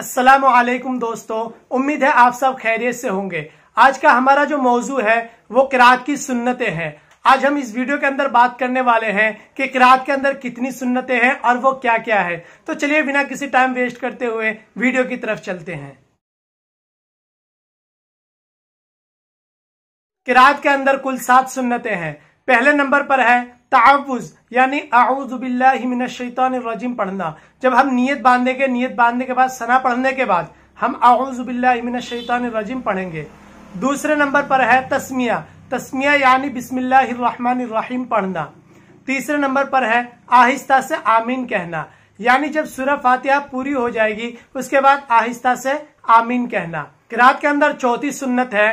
असलम दोस्तों उम्मीद है आप सब खैरियत से होंगे आज का हमारा जो मौजू है वो किरात की सुन्नतें हैं आज हम इस वीडियो के अंदर बात करने वाले हैं कि किरात के अंदर कितनी सुन्नतें हैं और वो क्या क्या है तो चलिए बिना किसी टाइम वेस्ट करते हुए वीडियो की तरफ चलते हैं किरात के अंदर कुल सात सुन्नतें हैं पहले नंबर पर है तावुज यानी आउज़बिल्लाजिम पढ़ना जब हम नियत बांधने के नियत बांधने के बाद सना पढ़ने के बाद हम रजीम पढ़ेंगे दूसरे नंबर पर है तस्मिया तस्मिया यानी बिस्मिल्लाम पढ़ना तीसरे नंबर पर है आहिस्ता से आमीन कहना यानी जब सूरह फातिहा पूरी हो जाएगी उसके बाद आहिस्ता से आमीन कहना किरात के अंदर चौथी सुन्नत है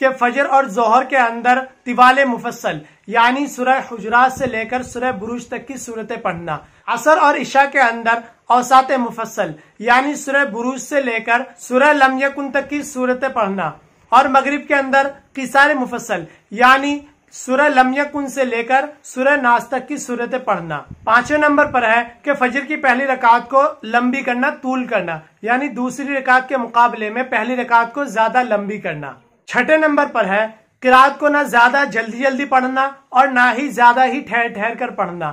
कि फजर और जोहर के अंदर तिवाल मुफसल यानी सुरह हजरात से लेकर सुरह बुरुज तक की सूरतें पढ़ना असर और ईशा के अंदर औसात मुफसल यानी सुरह बुरुज से लेकर सुरह लम्यकुन तक की सूरतें पढ़ना और मगरिब के अंदर किसार मुफसल यानी सुरह लम्यकुन से लेकर सुरह नाश तक की सूरतें पढ़ना पांचवें नंबर पर है कि फजर की पहली रकात को लंबी करना तूल करना यानी दूसरी रकात के मुकाबले में पहली रकात को ज्यादा लंबी करना छठे नंबर पर है किरात को ना ज्यादा जल्दी जल्दी पढ़ना और ना ही ज्यादा ही ठहर ठहर कर पढ़ना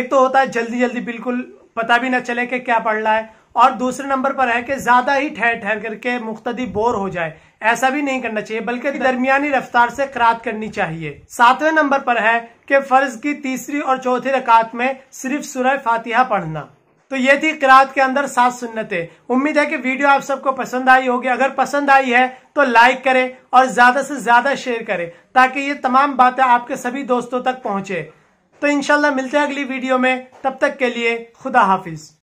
एक तो होता है जल्दी जल्दी बिल्कुल पता भी ना चले कि क्या पढ़ रहा है और दूसरे नंबर पर है कि ज्यादा ही ठहर ठहर करके मुख्तदी बोर हो जाए ऐसा भी नहीं करना चाहिए बल्कि दरमियानी रफ्तार से करात करनी चाहिए सातवें नंबर पर है कि फर्ज की तीसरी और चौथी रकात में सिर्फ सुरह फातिहा पढ़ना तो ये थी किरात के अंदर सात सुन्नतें उम्मीद है कि वीडियो आप सबको पसंद आई होगी अगर पसंद आई है तो लाइक करें और ज्यादा से ज्यादा शेयर करें ताकि ये तमाम बातें आपके सभी दोस्तों तक पहुंचे तो इनशाला मिलते हैं अगली वीडियो में तब तक के लिए खुदा हाफिज